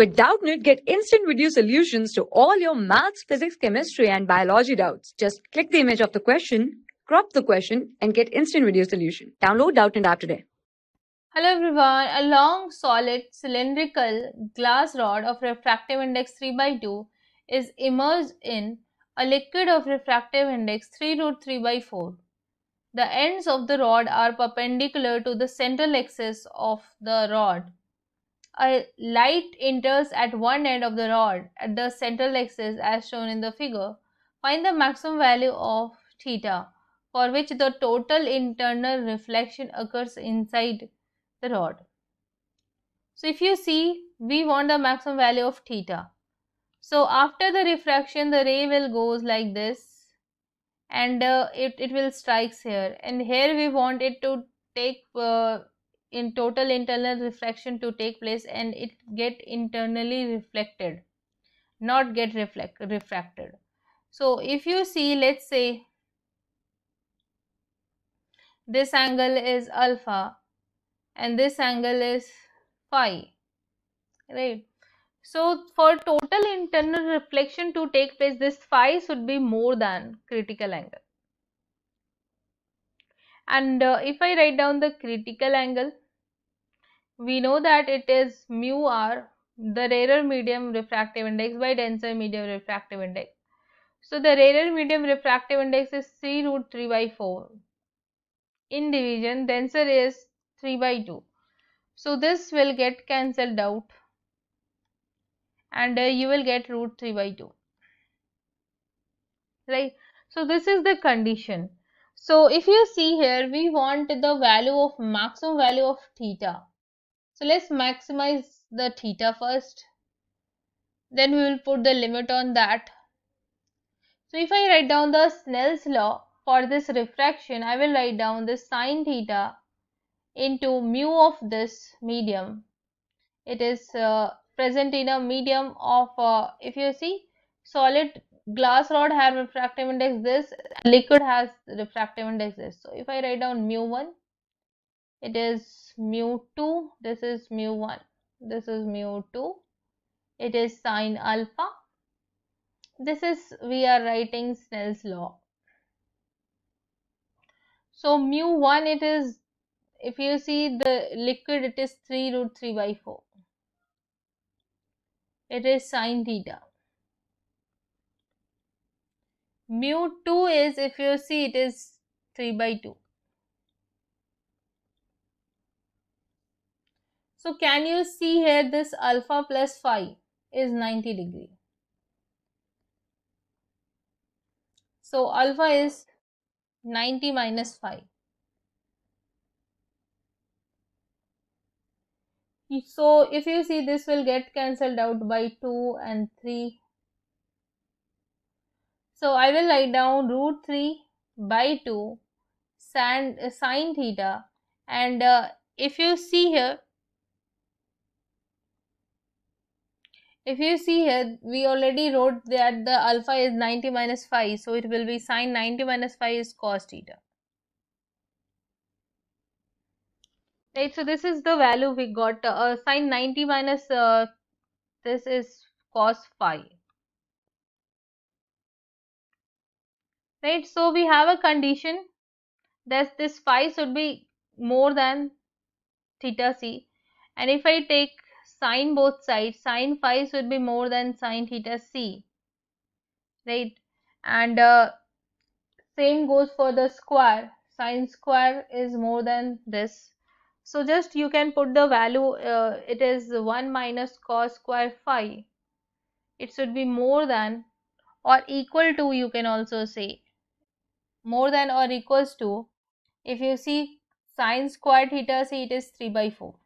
With Doubtnit, get instant video solutions to all your maths, physics, chemistry, and biology doubts. Just click the image of the question, crop the question, and get instant video solution. Download Doubtnit app today. Hello everyone, a long solid cylindrical glass rod of refractive index 3 by 2 is immersed in a liquid of refractive index 3 root 3 by 4. The ends of the rod are perpendicular to the central axis of the rod. A light enters at one end of the rod at the central axis as shown in the figure. Find the maximum value of theta for which the total internal reflection occurs inside the rod. So if you see we want the maximum value of theta. So after the refraction the ray will goes like this and uh, it, it will strikes here and here we want it to take uh, in total internal reflection to take place and it get internally reflected not get reflect refracted so if you see let's say this angle is alpha and this angle is phi right so for total internal reflection to take place this phi should be more than critical angle and uh, if I write down the critical angle we know that it is mu r the rarer medium refractive index by denser medium refractive index. So, the rarer medium refractive index is c root 3 by 4. In division, denser is 3 by 2. So, this will get cancelled out and uh, you will get root 3 by 2. Right. So, this is the condition. So, if you see here, we want the value of maximum value of theta so let's maximize the theta first. Then we will put the limit on that. So if I write down the Snell's law for this refraction, I will write down the sine theta into mu of this medium. It is uh, present in a medium of, uh, if you see, solid glass rod has refractive index this, liquid has refractive index this. So if I write down mu1, it is mu 2 this is mu 1 this is mu 2 it is sine alpha this is we are writing Snell's law so mu 1 it is if you see the liquid it is 3 root 3 by 4 it is sine theta mu 2 is if you see it is 3 by 2 So can you see here this alpha plus phi is 90 degree. So alpha is 90 minus phi. So if you see this will get cancelled out by 2 and 3. So I will write down root 3 by 2 sin sine theta and uh, if you see here if you see here we already wrote that the alpha is 90 minus 5 so it will be sine 90 minus 5 is cos theta right so this is the value we got uh, uh, sine 90 minus uh, this is cos phi right so we have a condition that this phi should be more than theta c and if i take sine both sides sine phi should be more than sine theta c right and uh, same goes for the square sine square is more than this so just you can put the value uh, it is 1 minus cos square phi it should be more than or equal to you can also say more than or equals to if you see sine square theta c it is 3 by 4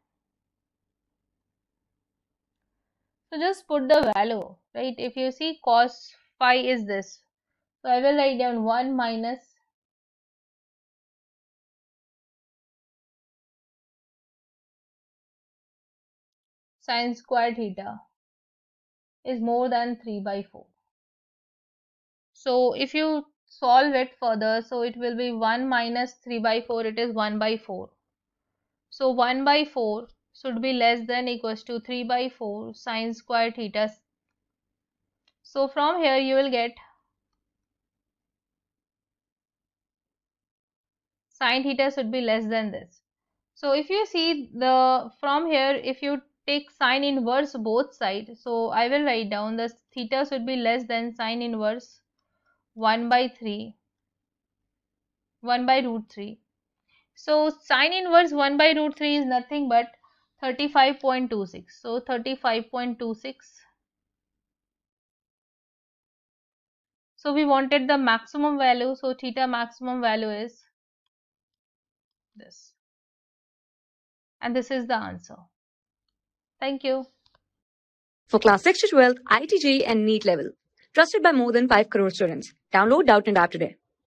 So just put the value, right? If you see cos phi is this. So I will write down 1 minus sine square theta is more than 3 by 4. So if you solve it further, so it will be 1 minus 3 by 4, it is 1 by 4. So 1 by 4 should be less than equals to 3 by 4 sine square theta. So from here you will get sine theta should be less than this. So if you see the from here if you take sine inverse both sides so I will write down the theta should be less than sine inverse 1 by 3 1 by root 3. So sine inverse 1 by root 3 is nothing but 35.26 so 35.26 so we wanted the maximum value so theta maximum value is this and this is the answer thank you for class 6 to 12 itj and neat level trusted by more than 5 crore students download doubt and app today